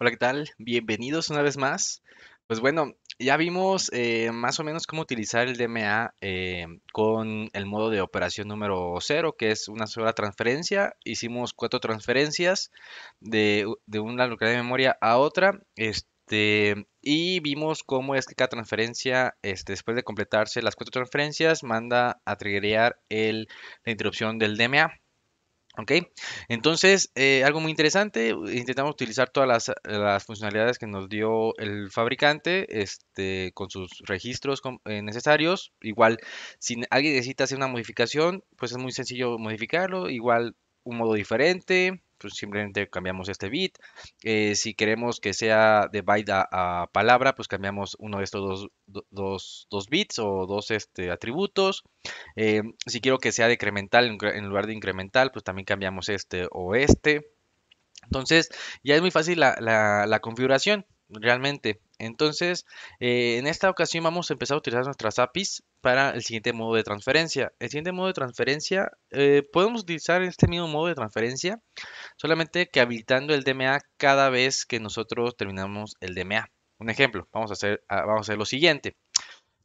Hola, ¿qué tal? Bienvenidos una vez más. Pues bueno, ya vimos eh, más o menos cómo utilizar el DMA eh, con el modo de operación número 0, que es una sola transferencia. Hicimos cuatro transferencias de, una localidad de memoria a otra. Este, y vimos cómo es que cada transferencia, este, después de completarse las cuatro transferencias, manda a triggerear la interrupción del DMA. ¿Ok? Entonces, eh, algo muy interesante, intentamos utilizar todas las, funcionalidades que nos dio el fabricante este, con sus registros eh, necesarios. Igual, si alguien necesita hacer una modificación, pues es muy sencillo modificarlo. Igual, un modo diferente, pues simplemente cambiamos este bit. Eh, si queremos que sea de byte a, palabra, pues cambiamos uno de estos dos, bits o dos este, atributos. Eh, si quiero que sea decremental en lugar de incremental, pues también cambiamos este o este. Entonces, ya es muy fácil la, configuración, realmente. Entonces, eh, en esta ocasión vamos a empezar a utilizar nuestras APIs para el siguiente modo de transferencia. El siguiente modo de transferencia, eh, podemos utilizar este mismo modo de transferencia, solamente que habilitando el DMA cada vez que nosotros terminamos el DMA. Un ejemplo, vamos a hacer, ah, vamos a hacer lo siguiente.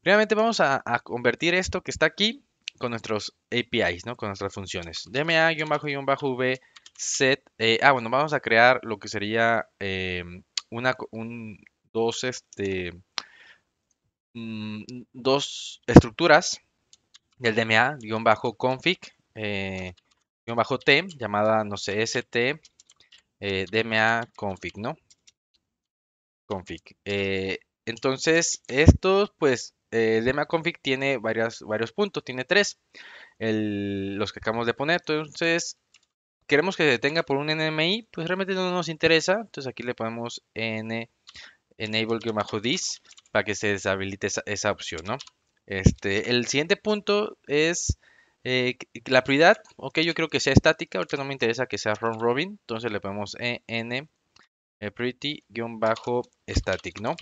Primeramente vamos a, convertir esto que está aquí con nuestros APIs, ¿no? Con nuestras funciones. DMA-V set. Eh, ah, bueno, vamos a crear lo que sería eh, una, un, dos, este Mm, dos estructuras del DMA-config, eh, bajo T, llamada, no sé, ST, eh, DMA config, ¿no? Config. Eh, entonces, estos, pues, eh, el DMA config tiene varias, varios puntos, tiene tres, los que acabamos de poner. Entonces, queremos que se detenga por un NMI, pues realmente no nos interesa. Entonces, aquí le ponemos N enable-this para que se deshabilite esa, opción, ¿no? Este, el siguiente punto es eh, la prioridad, ok, yo creo que sea estática, ahorita no me interesa que sea round robin, entonces le ponemos en eh, pretty static ¿no?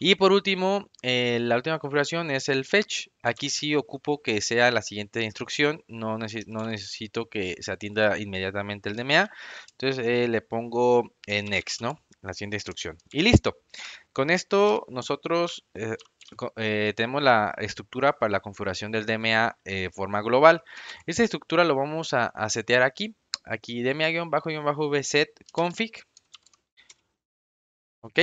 Y por último, eh, la última configuración es el fetch. Aquí sí ocupo que sea la siguiente instrucción, no, necesito que se atienda inmediatamente el DMA. Entonces le pongo en next, ¿no? la siguiente instrucción. Y listo. Con esto nosotros eh, eh, tenemos la estructura para la configuración del DMA de eh, forma global. esa estructura lo vamos a, setear aquí. Aquí DMA-VSet config. Ok.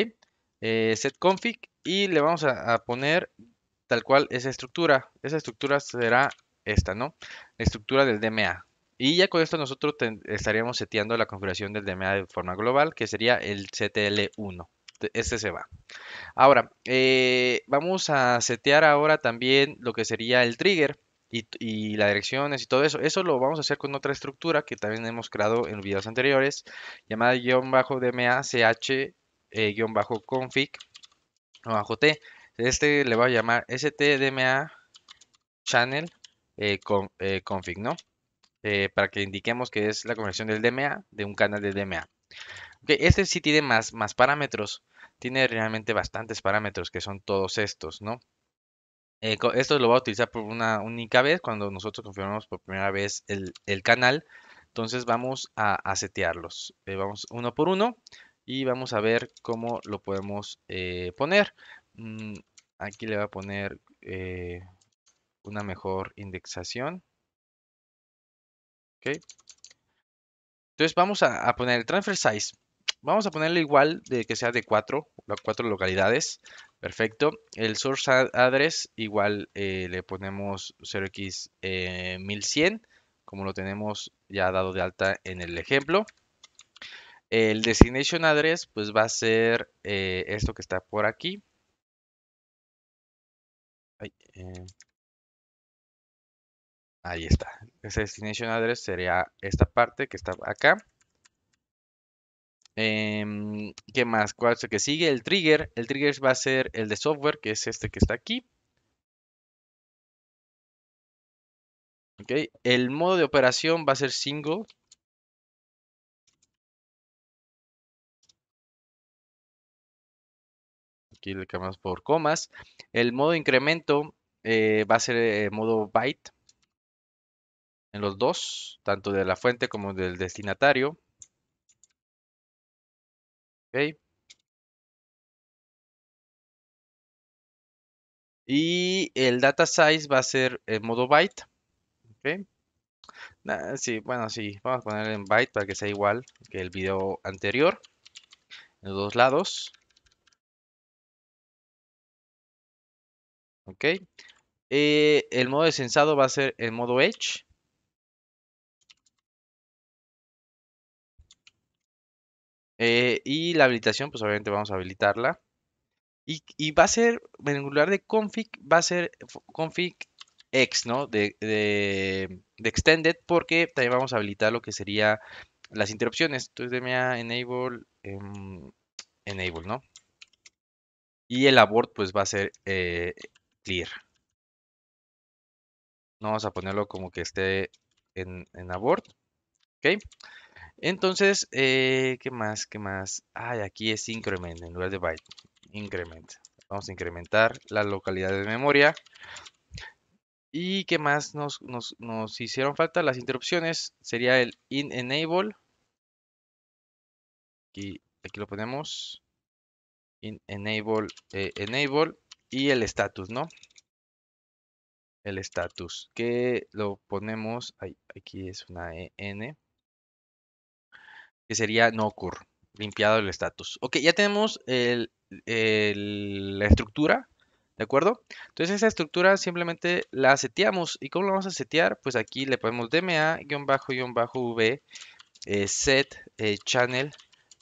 set config. Y le vamos a, a poner tal cual esa estructura. Esa estructura será esta, ¿no? La estructura del DMA. Y ya con esto nosotros estaríamos seteando la configuración del DMA de forma global, que sería el CTL1. Este se va. Ahora, eh, vamos a setear ahora también lo que sería el trigger y, las direcciones y todo eso. Eso lo vamos a hacer con otra estructura que también hemos creado en videos anteriores, llamada guión bajo DMA CH eh, guión bajo config o bajo T. Este le va a llamar STDMA channel eh, config, ¿no? Eh, para que indiquemos que es la conversión del DMA de un canal de DMA. este sí tiene más, parámetros, tiene realmente bastantes parámetros que son todos estos, ¿no? Eh, esto lo va a utilizar por una única vez cuando nosotros confirmamos por primera vez el, canal. Entonces vamos a, setearlos. Eh, vamos uno por uno y vamos a ver cómo lo podemos poner. Mm, aquí le voy a poner una mejor indexación. ¿ok? Entonces vamos a, poner el transfer size. Vamos a ponerle igual de que sea de 4, cuatro localidades. Perfecto. El source address igual eh, le ponemos 0x1100 eh, como lo tenemos ya dado de alta en el ejemplo. El destination address pues va a ser eh, esto que está por aquí. Ahí está. Ese destination address sería esta parte que está acá. Em, ¿Qué más? ¿Cuál es el que sigue? El trigger. El trigger va a ser el de software, que es este que está aquí. Okay. El modo de operación va a ser single. Aquí le cambiamos por comas. El modo incremento eh, va a ser el eh, modo byte en los dos, tanto de la fuente como del destinatario. Okay. Y el data size va a ser en modo byte. Okay. sí, bueno, sí, vamos a poner en byte para que sea igual que el video anterior. En los dos lados. Ok. Eh, el modo de sensado va a ser en modo edge. Eh, y la habilitación, pues obviamente vamos a habilitarla. Y, va a ser, en lugar de config, va a ser config x, ¿no? De, extended, porque también vamos a habilitar lo que sería las interrupciones. Entonces, de a enable, em, enable, ¿no? Y el abort, pues va a ser eh, clear. vamos a ponerlo como que esté en, en abort. ¿Ok? Entonces, eh, ¿qué más? ¿Qué más? Ay, aquí es increment en lugar de byte. Increment. Vamos a incrementar la localidad de memoria. ¿Y qué más nos, hicieron falta? Las interrupciones. Sería el in enable. Aquí, lo ponemos. In enable, eh, enable. Y el status, ¿no? El status. Que lo ponemos. aquí es una en que sería no occur, limpiado el estatus. Ok, ya tenemos la estructura, ¿de acuerdo? Entonces esa estructura simplemente la seteamos. ¿Y cómo la vamos a setear? Pues aquí le ponemos dma-v eh, set eh, channel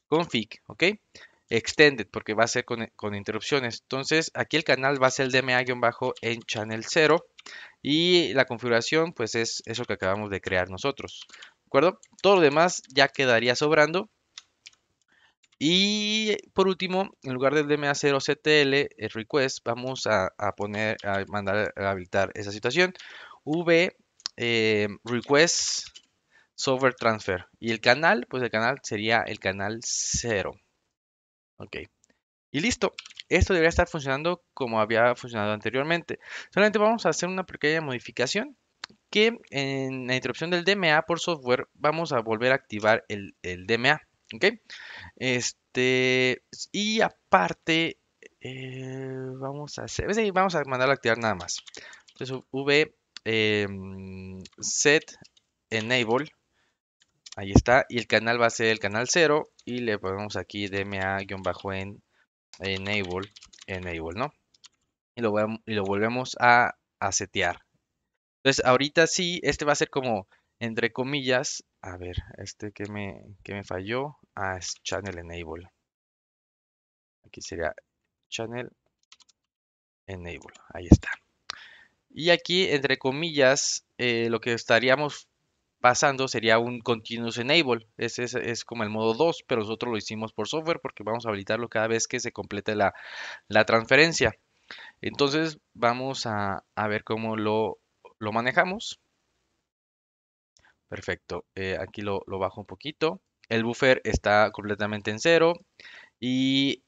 config, ¿ok? Extended, porque va a ser con, con interrupciones. Entonces aquí el canal va a ser el dma-en channel 0. Y la configuración, pues es eso que acabamos de crear nosotros acuerdo? Todo lo demás ya quedaría sobrando. Y por último, en lugar del DMA0CTL el request, vamos a, poner, a mandar a habilitar esa situación. V eh, request software transfer. Y el canal, pues el canal sería el canal 0. Ok. Y listo. Esto debería estar funcionando como había funcionado anteriormente. Solamente vamos a hacer una pequeña modificación que en la interrupción del DMA por software vamos a volver a activar el, el DMA. ¿Ok? Este, y aparte, eh, vamos a hacer, vamos a mandarlo a activar nada más. Entonces, v set em, enable. Ahí está. Y el canal va a ser el canal 0. Y le ponemos aquí DMA-en enable, enable, ¿no? Y lo, y lo volvemos a, a setear. Entonces, ahorita sí, este va a ser como, entre comillas, a ver, este que me, me falló, ah, es Channel Enable. Aquí sería Channel Enable, ahí está. Y aquí, entre comillas, eh, lo que estaríamos pasando sería un Continuous Enable. Ese es, como el modo 2, pero nosotros lo hicimos por software porque vamos a habilitarlo cada vez que se complete la, transferencia. Entonces vamos a, ver cómo lo lo manejamos. Perfecto, eh, aquí lo, bajo un poquito. El buffer está completamente en cero y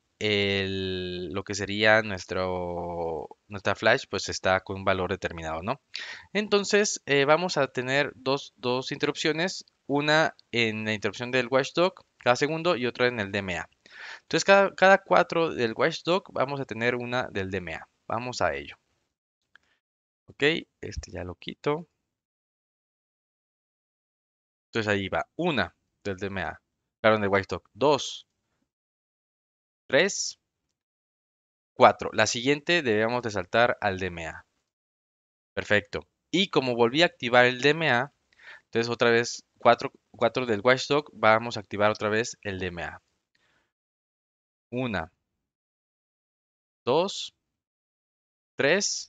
lo que sería nuestro, nuestra flash pues está con un valor determinado, ¿no? Entonces eh, vamos a tener dos, interrupciones, una en la interrupción del watchdog cada segundo y otra en el DMA. Entonces cada, cada cuatro del watchdog vamos a tener una del DMA. Vamos a ello. Ok, este ya lo quito. Entonces ahí va una del DMA, claro, el White Stock. Dos, tres, cuatro. La siguiente debemos de saltar al DMA. Perfecto. Y como volví a activar el DMA, entonces otra vez cuatro del watchdog, vamos a activar otra vez el DMA. Una, dos, tres.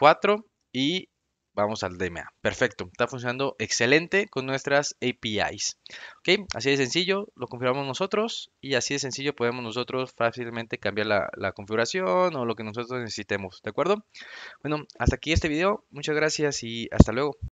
4 y vamos al DMA. Perfecto, está funcionando excelente con nuestras APIs. Ok, así de sencillo, lo configuramos nosotros y así de sencillo podemos nosotros fácilmente cambiar la, la configuración o lo que nosotros necesitemos, ¿de acuerdo? Bueno, hasta aquí este video, muchas gracias y hasta luego.